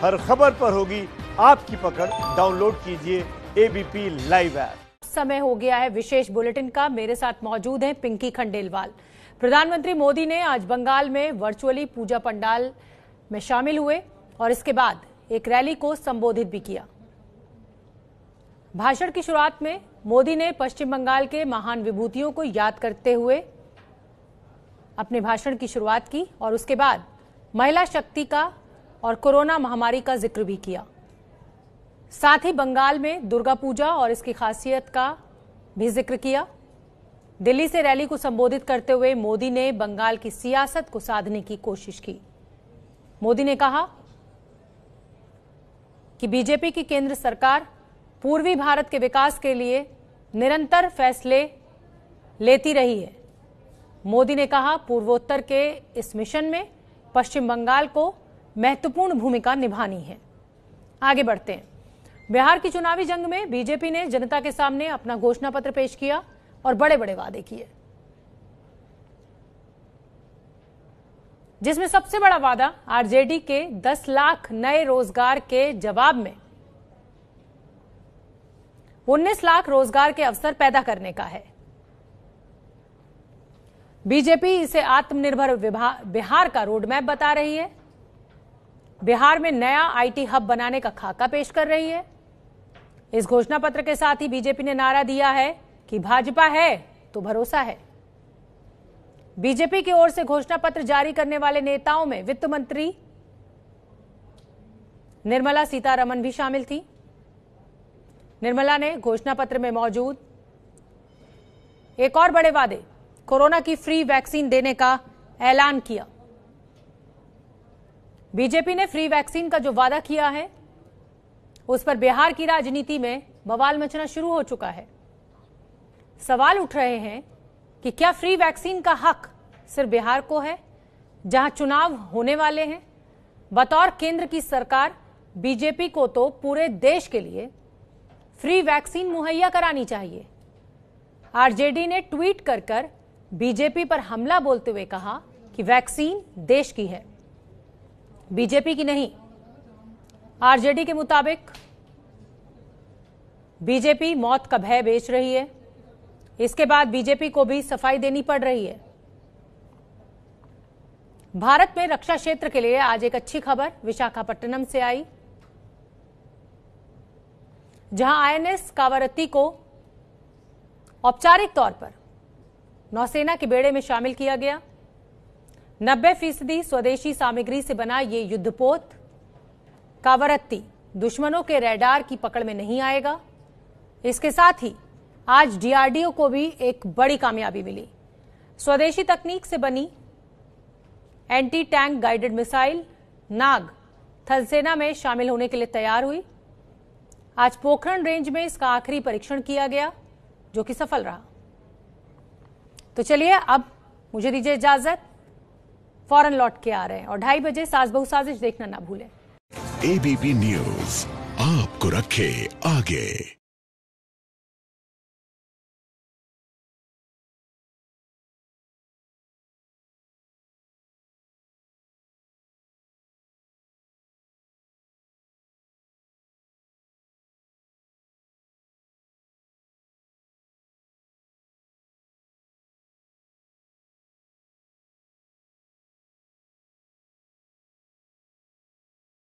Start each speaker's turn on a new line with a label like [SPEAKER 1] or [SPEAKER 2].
[SPEAKER 1] हर खबर पर होगी आपकी पकड़ डाउनलोड कीजिए एबीपी लाइव ऐप समय हो गया है विशेष बुलेटिन का मेरे साथ मौजूद हैं पिंकी खंडेलवाल प्रधानमंत्री मोदी ने आज बंगाल में वर्चुअली पूजा पंडाल में शामिल हुए और इसके बाद एक रैली को संबोधित भी किया भाषण की शुरुआत में मोदी ने पश्चिम बंगाल के महान विभूतियों को याद करते हुए अपने भाषण की शुरुआत की और उसके बाद महिला शक्ति का और कोरोना महामारी का जिक्र भी किया साथ ही बंगाल में दुर्गा पूजा और इसकी खासियत का भी जिक्र किया दिल्ली से रैली को संबोधित करते हुए मोदी ने बंगाल की सियासत को साधने की कोशिश की मोदी ने कहा कि बीजेपी की केंद्र सरकार पूर्वी भारत के विकास के लिए निरंतर फैसले लेती रही है मोदी ने कहा पूर्वोत्तर के इस मिशन में पश्चिम बंगाल को महत्वपूर्ण भूमिका निभानी है आगे बढ़ते हैं बिहार की चुनावी जंग में बीजेपी ने जनता के सामने अपना घोषणा पत्र पेश किया और बड़े बड़े वादे किए जिसमें सबसे बड़ा वादा आरजेडी के 10 लाख नए रोजगार के जवाब में 19 लाख रोजगार के अवसर पैदा करने का है बीजेपी इसे आत्मनिर्भर बिहार का रोडमैप बता रही है बिहार में नया आईटी हब बनाने का खाका पेश कर रही है इस घोषणा पत्र के साथ ही बीजेपी ने नारा दिया है कि भाजपा है तो भरोसा है बीजेपी की ओर से घोषणा पत्र जारी करने वाले नेताओं में वित्त मंत्री निर्मला सीतारमन भी शामिल थी निर्मला ने घोषणा पत्र में मौजूद एक और बड़े वादे कोरोना की फ्री वैक्सीन देने का ऐलान किया बीजेपी ने फ्री वैक्सीन का जो वादा किया है उस पर बिहार की राजनीति में बवाल मचना शुरू हो चुका है सवाल उठ रहे हैं कि क्या फ्री वैक्सीन का हक सिर्फ बिहार को है जहां चुनाव होने वाले हैं बतौर केंद्र की सरकार बीजेपी को तो पूरे देश के लिए फ्री वैक्सीन मुहैया करानी चाहिए आरजेडी ने ट्वीट कर कर बीजेपी पर हमला बोलते हुए कहा कि वैक्सीन देश की है बीजेपी की नहीं आरजेडी के मुताबिक बीजेपी मौत का भय बेच रही है इसके बाद बीजेपी को भी सफाई देनी पड़ रही है भारत में रक्षा क्षेत्र के लिए आज एक अच्छी खबर विशाखापट्टनम से आई जहां आईएनएस कावरत्ती को औपचारिक तौर पर नौसेना के बेड़े में शामिल किया गया नब्बे फीसदी स्वदेशी सामग्री से बना ये युद्धपोत कावरत्ती दुश्मनों के रेडार की पकड़ में नहीं आएगा इसके साथ ही आज डीआरडीओ को भी एक बड़ी कामयाबी मिली स्वदेशी तकनीक से बनी anti tank guided missile Nag थलसेना में शामिल होने के लिए तैयार हुई आज पोखरण रेंज में इसका आखिरी परीक्षण किया गया जो कि सफल रहा तो चलिए अब मुझे दीजिए इजाजत फॉरन लौट के आ रहे हैं और ढाई बजे सास बहु साजिश देखना ना भूलें एबीपी न्यूज आपको रखे आगे